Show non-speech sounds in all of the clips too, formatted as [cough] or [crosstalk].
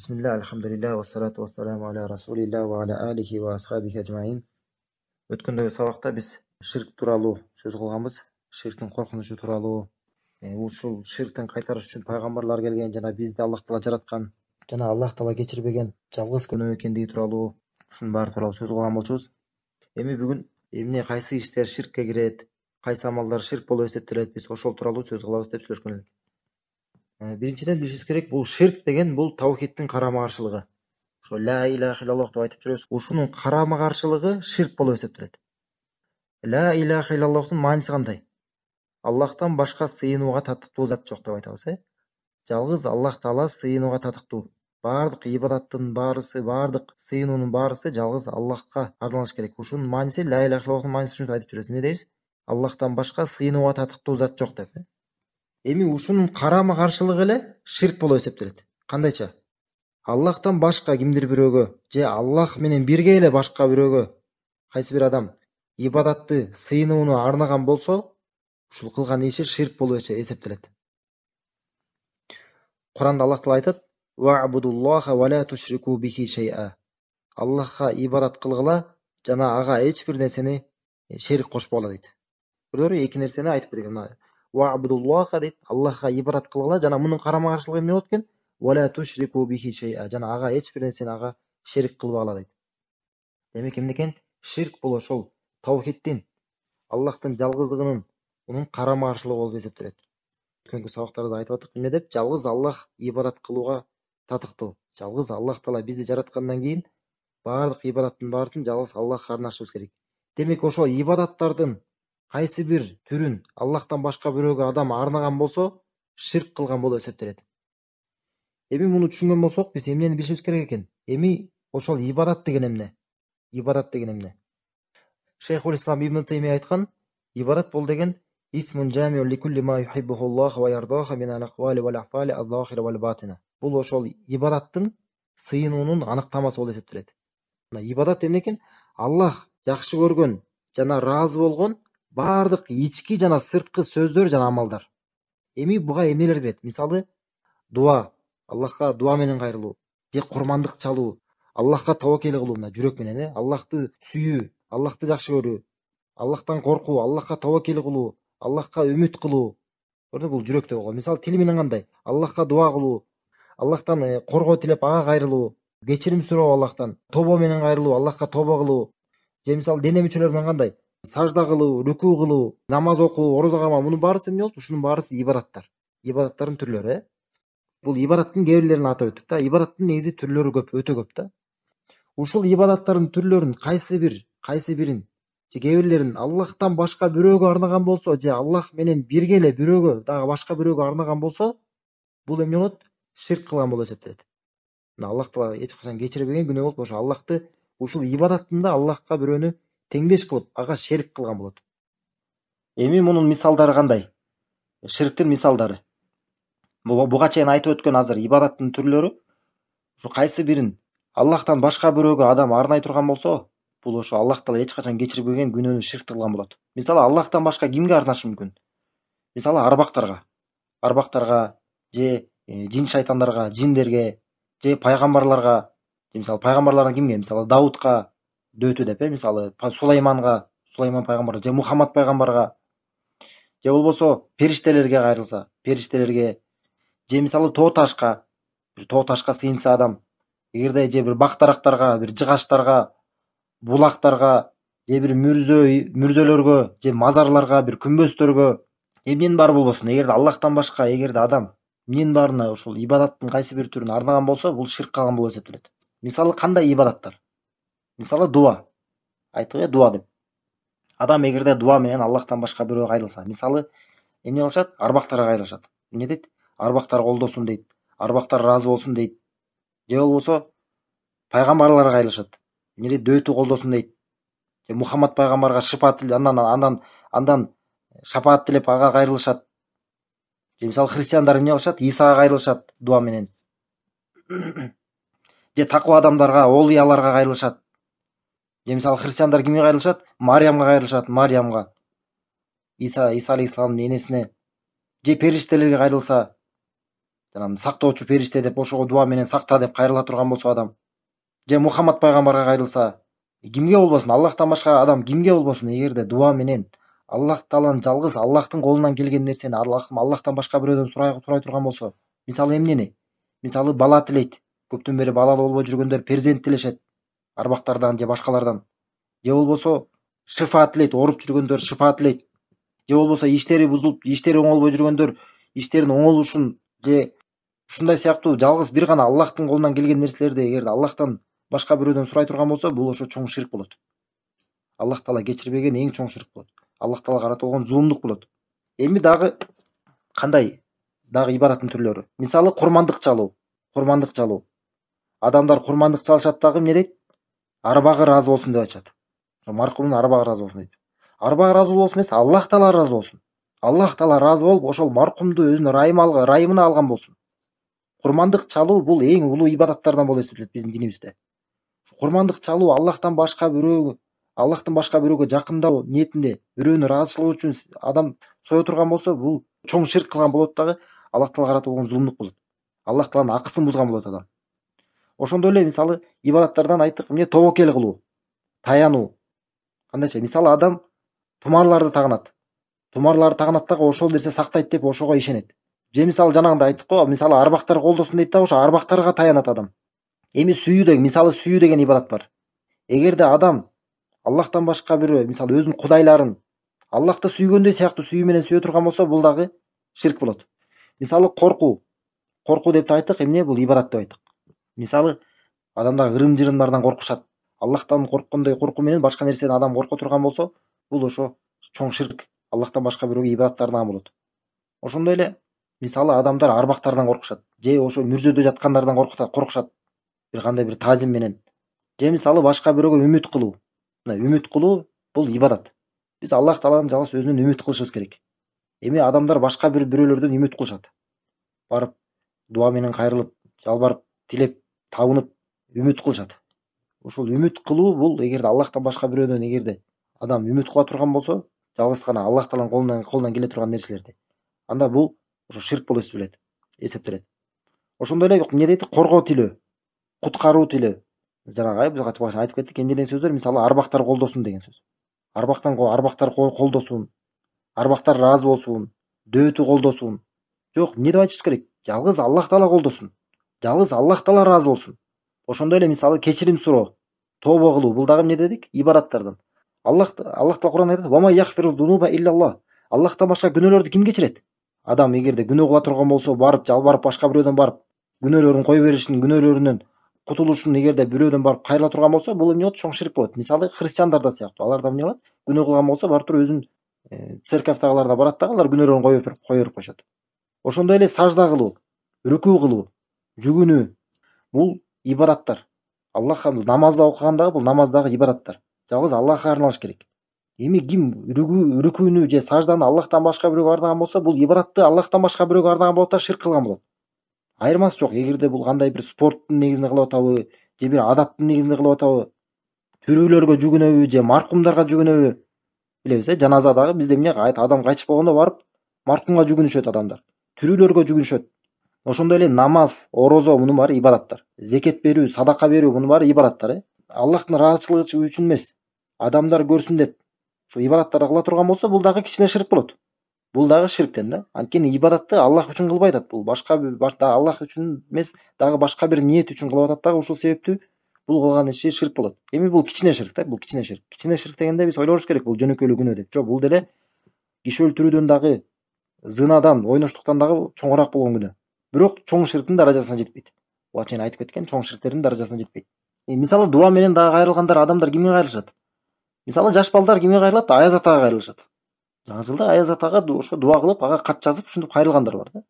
Бисмилля, алхамдулилля, вассалату вассаламу аля ва аля алихи ва асхабихи ажмаин. Өткендегі сабақта біз ширк туралы сөз қылғанбыз. Ширктің қорқынышы туралы. ушул ширктен қайтарыш үшін пайғамбарлар келген, жана бизди Аллах таала жаратқан, жана Аллах таала кечирбеген жалгыз күнә экендиги туралы, ушунун баары туралы сөз кылган болчубуз. Эми бүгүн эмне кайсы иштер ширкке кирет, кайсы амалдар ширк болуп эсептелет, биз ошол тууралуу сөз кылабыз деп сүйлөшкөн элек. Э, биринчиден билишибиз керек бул ширк деген бул таухидтин карама каршылыгы ошо ля илаха иллаллах деп айтып жүрөбүз ушунун карама каршылыгы ширк болуп эсептелет ля илаха иллаллахтын мааниси кандай аллахтан башка сыйынууга татыктуу зат жок деп айтабыз э жалгыз аллах таала сыйынууга татыктуу баардык ибадаттын баарысы баардык сыйынуунун баарысы жалгыз аллахка арналыш керек ушунун мааниси ля илаха иллаллахтын мааниси ушинтип айтып жүрөбүз эмне дейбиз аллахтан башка сыйынууга татыктуу зат жок деп э? эми ушунун карама каршылыгы эле ширк болуп эсептелет кандайча аллахтан башка кимдир бирөөгө же аллах менен бирге эле башка бирөөгө кайсы бир адам ибадатты сыйынууну арнаган болсо ушул кылган иши ширк болуп эсептелет куранда аллах таала айтат аллахка ибадат кылгыла жана ага эч бир нерсени шерик кошпогула дейт бирөөлөр эки нерсени айтып берген мына уабдуллаха дейді аллахқа ибадат қылғыла жаңа мұның қарама қарсылығы не болды екен жаңа аға ешбір нәрсені аға шерік қылып ала дейді демек кімде екен ширк бұл ошол таухидтин аллахтың жалғыздығының оның қарама қарсылығы болып есептеледі өткөнкү сабақтарда айтып аттык эмне деп жалғыз аллах ибадат кылууга татыктуу жалғыз аллах таала бизди жараткандан кийин баардык ибадаттын баарысын жалгыз аллахка арнашыбыз керек демек ошол ибадаттардын кайсы бир түрүн аллахтан башка бирөөгө адам арнаған болсо ширк қылған болып эсептелет эми муну түшүнгөн болсок биз эмнени билишибиз керек экен эми ошол ибадат деген эмне ибадат деген эмне шейхул ислам ибн теймия айткан ибадат бул деген бул ошол ибадаттын сыйынуунун аныктамасы болуп эсептелет мына ибадат эмне экен аллах жакшы көргөн жана ыраазы болгон баардык ички жана сырткы сөздөр жана амалдар эми буга эмнелер кирет мисалы дуба аллахка дуба менен кайрылуу же курмандык чалуу аллахка тобокел кылуу мына жүрөк менен э аллахты сүйүү аллахты жакшы көрүү аллахтан коркуу аллахка тобокел кылуу аллахка үмүт кылуу кылуукөрдү бул жүрөктө болгон мисалы тил менен кандай аллахка дуба кылуу аллахтан э, коргоо тилеп ага кайрылуу кечирим суроо аллахтан тобо менен кайрылуу аллахка тобо кылуу же мисалы дене мүчөлөр менен кандай сажда кылуу рүку кылуу намаз окуу орозо кармоо мунун баарысы эмне болот ушунун баарысы ибараттар ибадаттардын түрлөрү э бул ибадаттын кээ бирлерин атап өттүк да ибадаттын негизи түрлөрү көп өтө көп да ушул ибадаттардын түрлөрүн кайсы бир кайсы бирин же кээ бирлерин аллахтан башка бирөөгө арнаган болсо же аллах менен бирге эле бирөөгө дагы башка бирөөгө арнаган болсо бул эмне болот ширк кылган болуп эсептелет мына аллах таала эч качан кечире берген күнөө болуп ошо аллахты ушул ибадаттын аллахка бирөөнү теңдес болып аға шерік қылған болады эми мунун мисалдары кандай ширктин мисалдары буга чейин айтып өткөн азыр ибадаттын түрлөрү ушу кайсы бирин аллахтан башка бирөөгө адам арнай турган болсо бул ошо аллах таала эч качан кечирбеген күнөөнү ширкти кылган болот мисалы аллахтан башка кимге арнашы мүмкүн мисалы арбактарга арбактарга же э, жин шайтандарга жиндерге же пайгамбарларга мисалы пайгамбарлардан кимге мисалы даудка дөөтү деп э мисалы сулайманга сулайман пайгамбар же мухаммад пайгамбарга же болбосо периштелерге кайрылса периштелерге же мисалы тоо ташка бир тоо ташка сыйынса адам эгерде же бир бак дарактарга бир жыгачтарга булактарга же бир мүрзө мүрзөлөргө же мазарларга бир күмбөздөргө эмненин баары болбосун эгерде аллахтан башка эгерде адам эмненин баарына ушул ибадаттын кайсы бир түрүн арнаган болсо бул ширк калган болуп эсептелет мисалы кандай ибадаттар мысалы дуа айттық иә дуа деп адам егерде дуа менен аллахтан башка бирөөгө кайрылса мисалы эмне кылышат арбактарга кайрылышат эмне дейт арбактар колдосун дейт арбактар ыраазы болсун дейт же болбосо пайгамбарларга кайрылышат эмне дейт дөөтү колдосун дейт же мухаммад пайгамбарга шыпаат андан андан андан шапаат тилеп ага кайрылышат же мисалы христиандар эмне кылышат исага кайрылышат дуа менен же [coughs] такуа адамдарга олуяларга кайрылышат е мысалы христиандар кімге қайырылышады мариямға қайырылышады мариямға иса иса алейхисаламның енесіне же періштелерге қайырылса жаңағы сақтаушы періште деп ошого менен сакта деп кайрыла турган болсо адам же мухаммад пайгамбарга кайрылса кимге болбосун аллахтан башка адам кимге болбосун эгерде дуа менен аллах тааланын жалгыз аллахтын колунан келген нерсени аллахтан башка бирөөдөн сұрай, сурай турган болсо мисалы эмнени мисалы бала тилейт көптөн бери балалуу болбой жүргөндөр перзент тилешет арбактардан же башкалардан же болбосо шифа тилейт ооруп жүргөндөр шифа тилейт же болбосо иштери бузулуп иштери оңолбой жүргөндөр иштерин оңолушун же ушундай сыяктуу жалгыз бир гана аллахтын колунан келген нерселерди эгерде аллахтан башка бирөөдөн сурай турган болсо бул ошо чоң ширк болот аллах таала кечирбеген эң чоң ширк болот аллах таалага карата зулумдук болот эми дагы кандай дагы ибадаттын түрлөрү мисалы курмандык чалуу курмандык чалуу адамдар курмандык чалышат дагы эмне дейт арбагы ыраазы болсун деп айтышат маркумдун арбагы ыраазы болсун дейт арбагы ыраазы болсун эмес аллах таала ыраазы болсун аллах таала ыраазы болуп ошол маркумду өзүнүн ырайымына алган болсун курмандык чалуу бул эң улуу ибадаттардан болуп эсептелет биздин динибизде курмандык чалуу аллахтан башка бирөөгө аллахтан башка бирөөгө жакындоо ниетинде бирөөнүн ыраазычылыгы үчүн адам сое турган болсо бул чоң ширк кылган болот дагы аллах таалага карата болгон зулумдук болот аллах тааланын акысын бузган болот адам ошондой эле мисалы ибадаттардан айттык эмне тобокел кылуу таянуу кандайча мисалы адам тумарларды тагынат тумарларды тагынат дагы ошол нерсе сактайт деп ошого ишенет же мисалы жанагындай айттык го мисалы арбактар колдосун дейт дагы ошо арбактарга таянат адам эми сүйүү деген мисалы сүйүү деген ибадат бар эгерде адам аллахтан башка бирөө мисалы өзүнүн кудайларын аллахты сүйгөндөй сыяктуу сүйүү менен сүйө турган болсо бул дагы ширк болот мисалы коркуу коркуу деп да айттык эмне бул ибадат деп айттык мисалы адамдар ырым жырымдардан коркушат аллахтан корккондой коркуу менен башка нерседен адам корко турган болсо бул ошо чоң ширк аллахтан башка бирөөгө ибадат арнаган болот ошондой эле мисалы адамдар арбактардан коркушат же ошо мүрзөдө жаткандардан коркушат бир кандай бир таазим менен же мисалы башка бирөөгө үмүт кылуу мына үмүт кылуу бул ибадат биз аллах тааланын жалгыз өзүнөн үмүт кылышыбыз керек эми адамдар башка бир бирөөлөрдөн үмүт кылышат барып дуа менен кайрылып жалбарып тилеп табынып үмүт кылышат ошол үміт кылуу бул эгерде аллахтан башка біреуден эгерде адам үмүт кыла турган болсо жалгыз гана аллах тааланын колунан келе турган нерселерди анда бул ошо ширк болуп эсептелет эсептелет ошондой эле эмне дейт коргоо тилөө куткаруу тилөө жанагы биз айтып кеттик эмне деген сөздөр мисалы арбактар колдосун деген сөз арбактан арбактар колдосун арбактар ыраазы болсун дөөтү колдосун жок эмне деп айтыш керек жалгыз аллах таала колдосун жалгыз аллах тағала разы болсын ошондой эле мисалы кечирим суроо тообо кылуу бул дагы эмне дедик ибадаттардан аллах аллах таала куранда айтат аллахтан башка күнөөлөрдү ким кечирет адам эгерде күнөө кыла турган болсо барып жалбарып башка бирөөдөн барып күнөөлөрүн кое беришин күнөөлөрүнөн кутулушун эгерде бирөөдөн барып кайрыла турган болсо бул эмне болот чоң ширк болот мисалы христиандар да сыяктуу алар да эмне кылат күнөө кылган болсо барып туруп өзүн э, церковдагылар да барат дагы алар күнөөлөрүн кое берип кое берип ошондой эле сажда кылуу рүкү кылуу жүгіну бул ибараттар аллахка намазда окугандагы бул намаздагы ибараттар жалгыз аллахка арналыш керек эми ким үрүкүүнү же сажданы аллахтан башка бирөөгө арнаган болсо бул ибаратты аллахтан башка бирөөгө арнаган болот да ширк кылган болот айырмасы жок эгерде бул кандай бир спорттун негизинде кылып атабы же бир адаттын негизинде кылып атабы тирүүлөргө жүгүнөбү же маркумдарга жүгүнөбү билебиз э жаназа дагы бизде эмне адам кайтыш болгондо барып маркумга жүгүнүшөт адамдар тирүүлөргө жүгүнүшөт ошондой эле намаз орозо мунун баары ибадаттар зекет берүү садака берүү мунун баары ибадаттар э аллахтын ыраазычылыгы үчүн эмес адамдар көрсүн деп ушул ибадаттарды кыла турган болсо бул дагы кичине ширк болот бул дагы ширктен да анткени ибадатты аллах үчүн кылбай атат бул башка аллах үчүн эмес дагы башка бир ниет үчүн кылып атат дагы ушул себептүү бул кылган иши ширк болот эми бул кичине ширк да бул кичине ширк кичине ширк дегенде биз ойлобуш керек бул жөнөкөйлүү күнөө деп жок бул деле киши өлтүрүүдөн дагы зынадан ойноштуктан дагы чоңураак болгон күнөө бирок чоң ширктин даражасына жетпейт буга чейин айтып кеткен чоң ширктердин даражасына жетпейт э, мисалы дуа менен дагы кайрылгандар адамдар кимге кайрылышат мисалы жаш балдар кимге кайрылат аяз атага кайрылышат жаңы жылда аяз атага ошо дуа кылып ага кат жазып ушинтип кайрылгандар бар да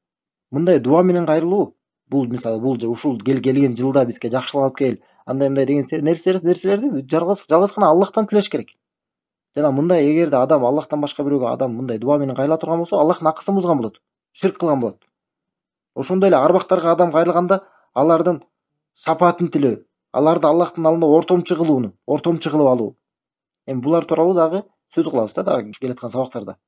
мындай дуа менен кайрылуу бул мисалы бул ушул келген жылда бизге жакшылык алып кел андай мындай деген нерселерди жалгыз жалгыз гана аллахтан тилеш керек жана мындай эгерде адам аллахтан башка бирөөгө адам мындай дуа менен кайрыла турган болсо аллахтын акысын бузган болот ширк кылган болот ошондой эле арбактарга адам кайрылганда алардын сапатын тилөө аларды аллахтын алдында ортомчу кылууну ортомчу кылып алуу эми булар тууралуу дагы сөз кылабыз да дагы келаткан сабактарда